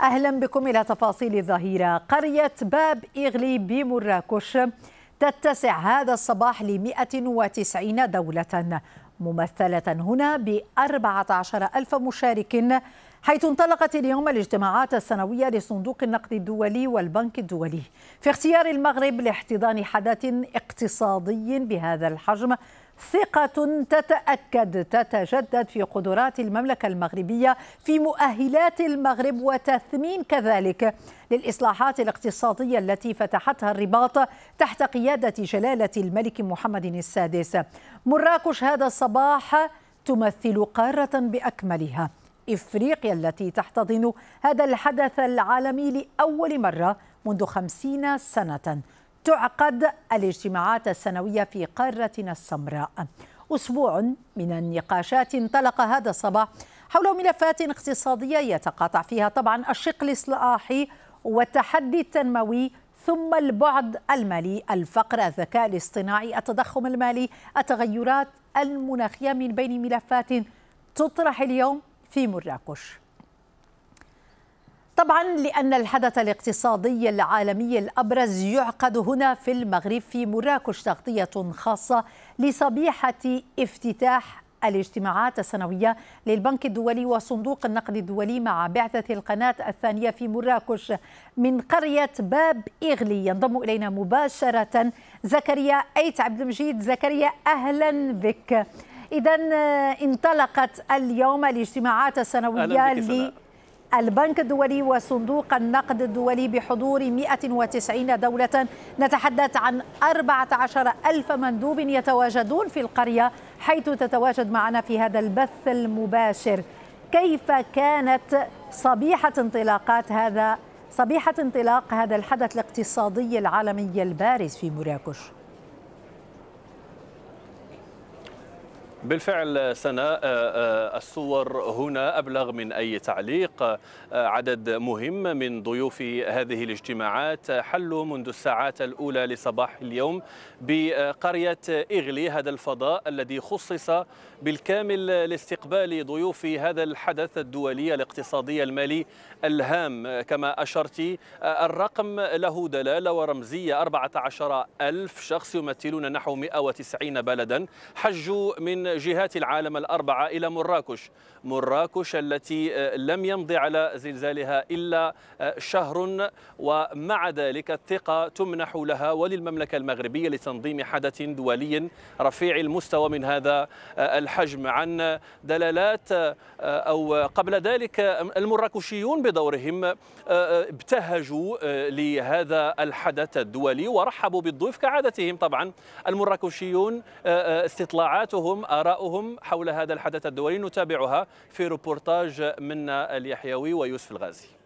أهلا بكم إلى تفاصيل الظهيرة قرية باب إغلي بمراكش تتسع هذا الصباح ل 190 دولة ممثلة هنا ب 14 ألف مشارك حيث انطلقت اليوم الاجتماعات السنوية لصندوق النقد الدولي والبنك الدولي في اختيار المغرب لاحتضان حدث اقتصادي بهذا الحجم ثقة تتأكد تتجدد في قدرات المملكة المغربية في مؤهلات المغرب وتثمين كذلك للإصلاحات الاقتصادية التي فتحتها الرباط تحت قيادة جلالة الملك محمد السادس مراكش هذا الصباح تمثل قارة بأكملها إفريقيا التي تحتضن هذا الحدث العالمي لأول مرة منذ خمسين سنة تعقد الاجتماعات السنوية في قارتنا السمراء أسبوع من النقاشات انطلق هذا الصباح حول ملفات اقتصادية يتقاطع فيها طبعا الشق الإصلاحي والتحدي التنموي ثم البعد المالي الفقر الذكاء الاصطناعي التضخم المالي التغيرات المناخية من بين ملفات تطرح اليوم في مراكش طبعا لأن الحدث الاقتصادي العالمي الأبرز يعقد هنا في المغرب في مراكش تغطية خاصة لصبيحة افتتاح الاجتماعات السنوية للبنك الدولي وصندوق النقد الدولي مع بعثة القناة الثانية في مراكش من قرية باب إغلي ينضم إلينا مباشرة زكريا أيت عبد المجيد زكريا أهلا بك إذا آه، انطلقت اليوم الاجتماعات السنوية البنك الدولي وصندوق النقد الدولي بحضور 190 دولة نتحدث عن 14 ألف مندوب يتواجدون في القرية حيث تتواجد معنا في هذا البث المباشر كيف كانت صبيحة انطلاقات هذا صبيحة انطلاق هذا الحدث الاقتصادي العالمي البارز في مراكش بالفعل سناء آه، آه، الصور هنا أبلغ من أي تعليق آه، عدد مهم من ضيوف هذه الاجتماعات حلوا منذ الساعات الأولى لصباح اليوم بقرية إغلي هذا الفضاء الذي خصص بالكامل لاستقبال ضيوف هذا الحدث الدولي الاقتصادي المالي الهام كما أشرت الرقم له دلالة ورمزية 14 ألف شخص يمثلون نحو 190 بلدا حجوا من جهات العالم الأربعة إلى مراكش مراكش التي آه، لم يمضي على زلزالها إلا آه، شهر ومع ذلك الثقة تمنح لها وللمملكة المغربية لتنظيم حدث دولي رفيع المستوى من هذا آه، الحجم عن دلالات أو قبل ذلك المراكشيون بدورهم ابتهجوا لهذا الحدث الدولي ورحبوا بالضيف كعادتهم طبعا المراكشيون استطلاعاتهم آراؤهم حول هذا الحدث الدولي نتابعها في روبورتاج منا اليحيوي ويوسف الغازي